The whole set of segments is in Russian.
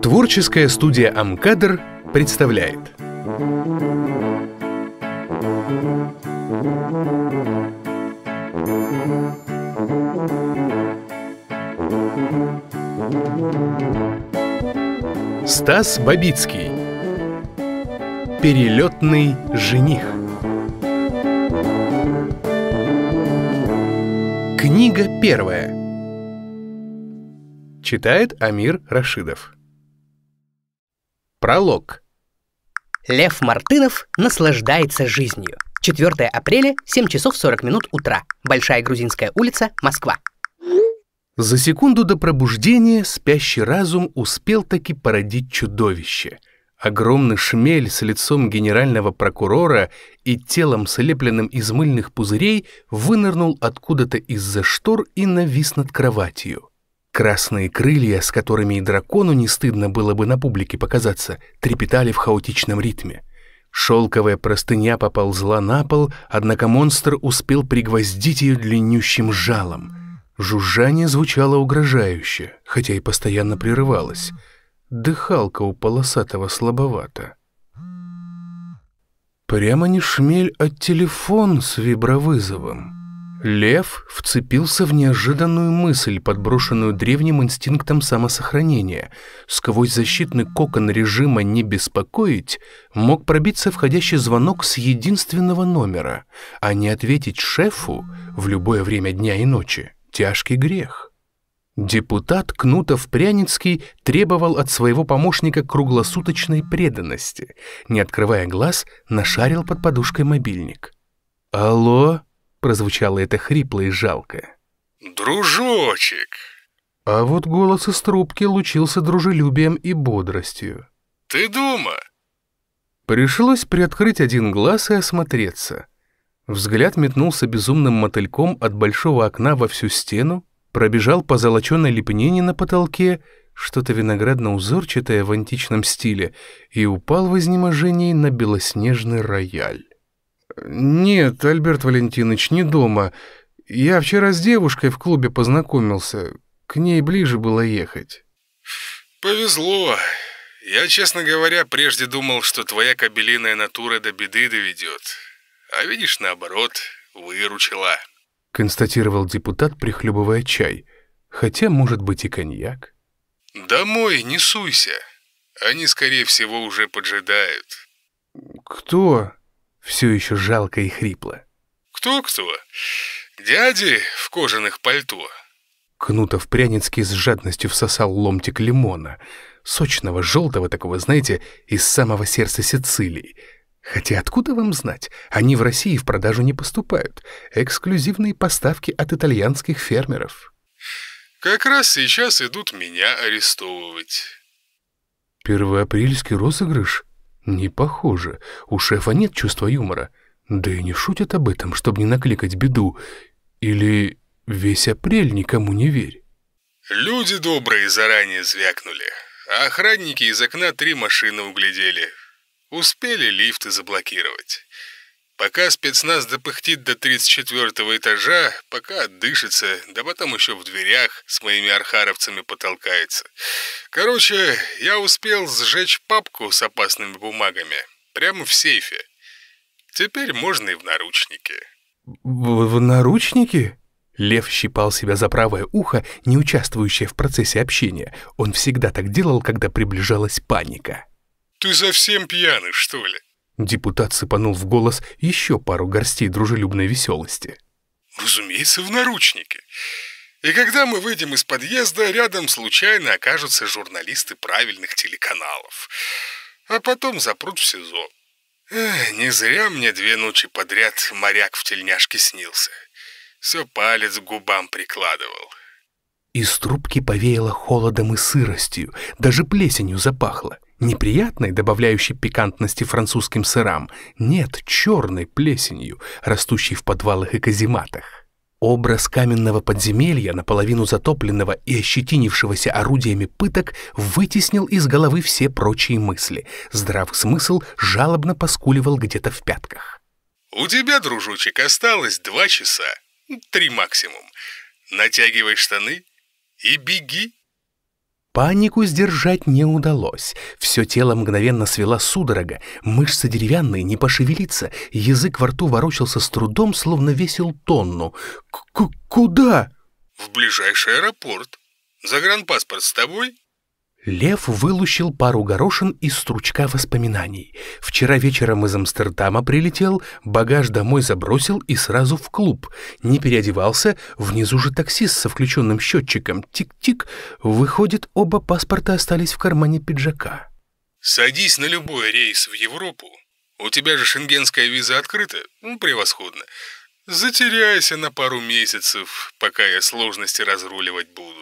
Творческая студия «Амкадр» представляет Стас Бабицкий Перелетный жених Книга первая Читает Амир Рашидов. Пролог. Лев Мартынов наслаждается жизнью. 4 апреля, 7 часов 40 минут утра. Большая Грузинская улица, Москва. За секунду до пробуждения спящий разум успел таки породить чудовище. Огромный шмель с лицом генерального прокурора и телом, слепленным из мыльных пузырей, вынырнул откуда-то из-за штор и навис над кроватью. Красные крылья, с которыми и дракону не стыдно было бы на публике показаться, трепетали в хаотичном ритме. Шелковая простыня поползла на пол, однако монстр успел пригвоздить ее длиннющим жалом. Жужжание звучало угрожающе, хотя и постоянно прерывалось. Дыхалка у полосатого слабовата. Прямо не шмель, от а телефон с вибровызовом. Лев вцепился в неожиданную мысль, подброшенную древним инстинктом самосохранения. Сквозь защитный кокон режима «не беспокоить» мог пробиться входящий звонок с единственного номера, а не ответить шефу в любое время дня и ночи — тяжкий грех. Депутат Кнутов-Пряницкий требовал от своего помощника круглосуточной преданности. Не открывая глаз, нашарил под подушкой мобильник. «Алло?» Прозвучало это хрипло и жалко. «Дружочек!» А вот голос из трубки лучился дружелюбием и бодростью. «Ты дома?» Пришлось приоткрыть один глаз и осмотреться. Взгляд метнулся безумным мотыльком от большого окна во всю стену, пробежал по золоченой лепнине на потолке, что-то виноградно-узорчатое в античном стиле, и упал в изнеможении на белоснежный рояль. «Нет, Альберт Валентинович, не дома. Я вчера с девушкой в клубе познакомился. К ней ближе было ехать». «Повезло. Я, честно говоря, прежде думал, что твоя кабелиная натура до беды доведет. А видишь, наоборот, выручила», — констатировал депутат, прихлебывая чай. «Хотя, может быть, и коньяк». «Домой не суйся. Они, скорее всего, уже поджидают». «Кто?» все еще жалко и хрипло. «Кто-кто? Дяди в кожаных пальто?» Кнутов Пряницкий с жадностью всосал ломтик лимона, сочного, желтого такого, знаете, из самого сердца Сицилии. Хотя откуда вам знать, они в России в продажу не поступают. Эксклюзивные поставки от итальянских фермеров. «Как раз сейчас идут меня арестовывать». «Первоапрельский розыгрыш?» Не похоже. У шефа нет чувства юмора. Да и не шутят об этом, чтобы не накликать беду. Или весь апрель никому не верь. Люди добрые заранее звякнули, а охранники из окна три машины углядели. Успели лифты заблокировать. Пока спецназ допыхтит до 34 этажа, пока отдышится, да потом еще в дверях с моими архаровцами потолкается. Короче, я успел сжечь папку с опасными бумагами прямо в сейфе. Теперь можно и в наручники. В, в наручнике? Лев щипал себя за правое ухо, не участвующее в процессе общения. Он всегда так делал, когда приближалась паника. «Ты совсем пьяный, что ли?» Депутат сыпанул в голос еще пару горстей дружелюбной веселости. «Разумеется, в наручнике. И когда мы выйдем из подъезда, рядом случайно окажутся журналисты правильных телеканалов. А потом запрут в СИЗО. Эх, не зря мне две ночи подряд моряк в тельняшке снился. Все палец к губам прикладывал. Из трубки повеяло холодом и сыростью, даже плесенью запахло неприятной, добавляющей пикантности французским сырам, нет черной плесенью, растущей в подвалах и казематах. Образ каменного подземелья, наполовину затопленного и ощетинившегося орудиями пыток, вытеснил из головы все прочие мысли. Здравый смысл жалобно поскуливал где-то в пятках. «У тебя, дружочек, осталось два часа, три максимум. Натягивай штаны и беги». Панику сдержать не удалось. Все тело мгновенно свело судорога, мышцы деревянные, не пошевелиться, язык во рту ворочался с трудом, словно весил тонну. К -к «Куда?» «В ближайший аэропорт. Загранпаспорт с тобой?» Лев вылущил пару горошин из стручка воспоминаний. Вчера вечером из Амстердама прилетел, багаж домой забросил и сразу в клуб. Не переодевался, внизу же таксист со включенным счетчиком. Тик-тик. Выходит, оба паспорта остались в кармане пиджака. «Садись на любой рейс в Европу. У тебя же шенгенская виза открыта. Ну, превосходно. Затеряйся на пару месяцев, пока я сложности разруливать буду».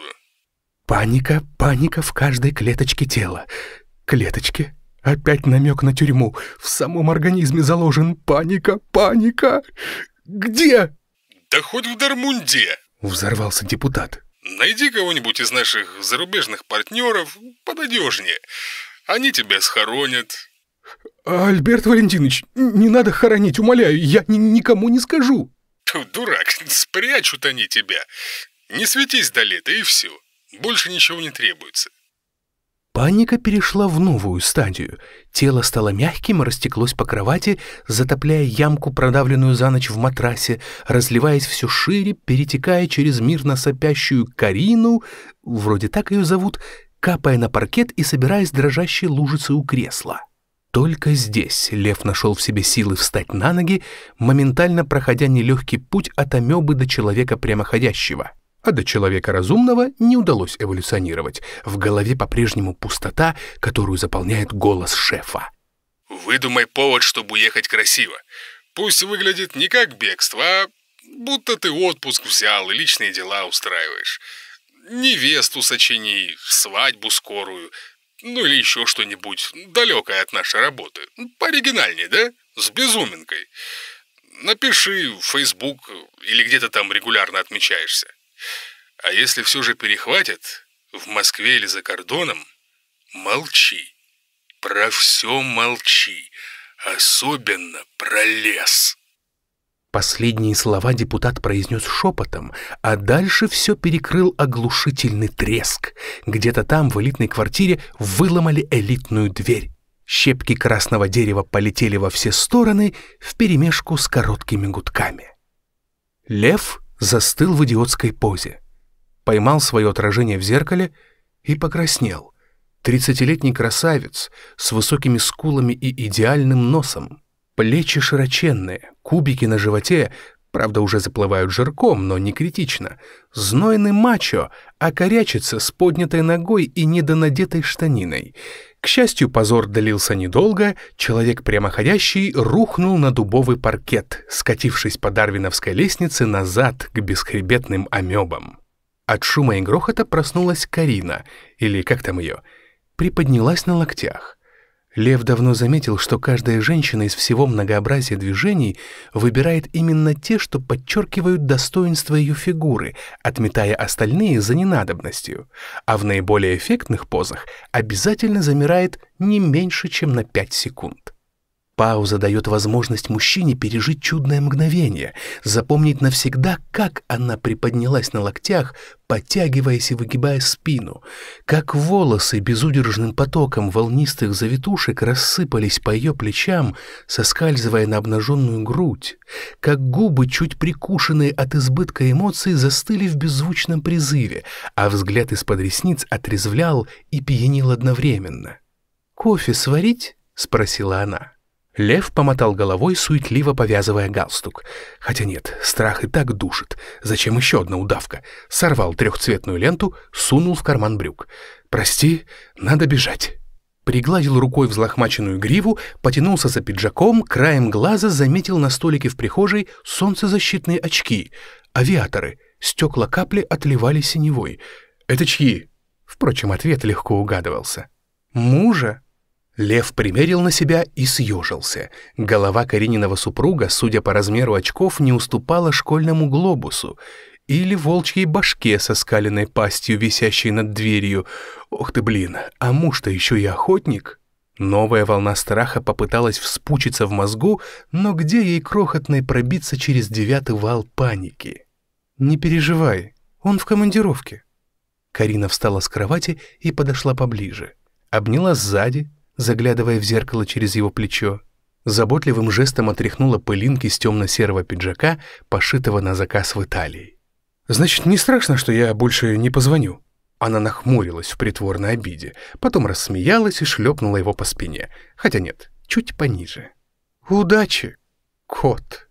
Паника, паника в каждой клеточке тела. Клеточки. Опять намек на тюрьму. В самом организме заложен паника, паника. Где? Да хоть в Дармунде. Взорвался депутат. Найди кого-нибудь из наших зарубежных партнеров понадежнее. Они тебя схоронят. Альберт Валентинович, не надо хоронить, умоляю, я ни никому не скажу. Дурак, спрячут они тебя. Не светись до лета, и все. Больше ничего не требуется. Паника перешла в новую стадию. Тело стало мягким и растеклось по кровати, затопляя ямку, продавленную за ночь в матрасе, разливаясь все шире, перетекая через мирно сопящую Карину, вроде так ее зовут, капая на паркет и собираясь дрожащей лужицей у кресла. Только здесь лев нашел в себе силы встать на ноги, моментально проходя нелегкий путь от амебы до человека прямоходящего — а до человека разумного не удалось эволюционировать. В голове по-прежнему пустота, которую заполняет голос шефа. «Выдумай повод, чтобы уехать красиво. Пусть выглядит не как бегство, а будто ты отпуск взял и личные дела устраиваешь. Невесту сочини, свадьбу скорую, ну или еще что-нибудь далекое от нашей работы. Пооригинальнее, да? С безуминкой. Напиши в Facebook или где-то там регулярно отмечаешься. А если все же перехватят, в Москве или за кордоном, молчи. Про все молчи, особенно про лес. Последние слова депутат произнес шепотом, а дальше все перекрыл оглушительный треск. Где-то там, в элитной квартире, выломали элитную дверь. Щепки красного дерева полетели во все стороны вперемешку с короткими гудками. Лев застыл в идиотской позе. Поймал свое отражение в зеркале и покраснел. Тридцатилетний красавец с высокими скулами и идеальным носом. Плечи широченные, кубики на животе, Правда, уже заплывают жирком, но не критично. Знойный мачо, а корячится с поднятой ногой и недонадетой штаниной. К счастью, позор длился недолго, человек прямоходящий рухнул на дубовый паркет, скатившись по дарвиновской лестнице назад к бесхребетным амебам. От шума и грохота проснулась Карина, или как там ее, приподнялась на локтях. Лев давно заметил, что каждая женщина из всего многообразия движений выбирает именно те, что подчеркивают достоинство ее фигуры, отметая остальные за ненадобностью, а в наиболее эффектных позах обязательно замирает не меньше, чем на 5 секунд. Пауза дает возможность мужчине пережить чудное мгновение, запомнить навсегда, как она приподнялась на локтях, подтягиваясь и выгибая спину, как волосы безудержным потоком волнистых завитушек рассыпались по ее плечам, соскальзывая на обнаженную грудь, как губы, чуть прикушенные от избытка эмоций, застыли в беззвучном призыве, а взгляд из-под ресниц отрезвлял и пьянил одновременно. «Кофе сварить?» — спросила она. Лев помотал головой, суетливо повязывая галстук. Хотя нет, страх и так душит. Зачем еще одна удавка? Сорвал трехцветную ленту, сунул в карман брюк. «Прости, надо бежать». Пригладил рукой взлохмаченную гриву, потянулся за пиджаком, краем глаза заметил на столике в прихожей солнцезащитные очки. Авиаторы. Стекла капли отливали синевой. «Это чьи?» Впрочем, ответ легко угадывался. «Мужа?» Лев примерил на себя и съежился. Голова Карининого супруга, судя по размеру очков, не уступала школьному глобусу или волчьей башке со скаленной пастью, висящей над дверью. Ох ты, блин, а муж-то еще и охотник. Новая волна страха попыталась вспучиться в мозгу, но где ей крохотной пробиться через девятый вал паники? «Не переживай, он в командировке». Карина встала с кровати и подошла поближе. Обняла сзади, заглядывая в зеркало через его плечо. Заботливым жестом отряхнула пылинки с темно-серого пиджака, пошитого на заказ в Италии. «Значит, не страшно, что я больше не позвоню?» Она нахмурилась в притворной обиде, потом рассмеялась и шлепнула его по спине. Хотя нет, чуть пониже. «Удачи, кот!»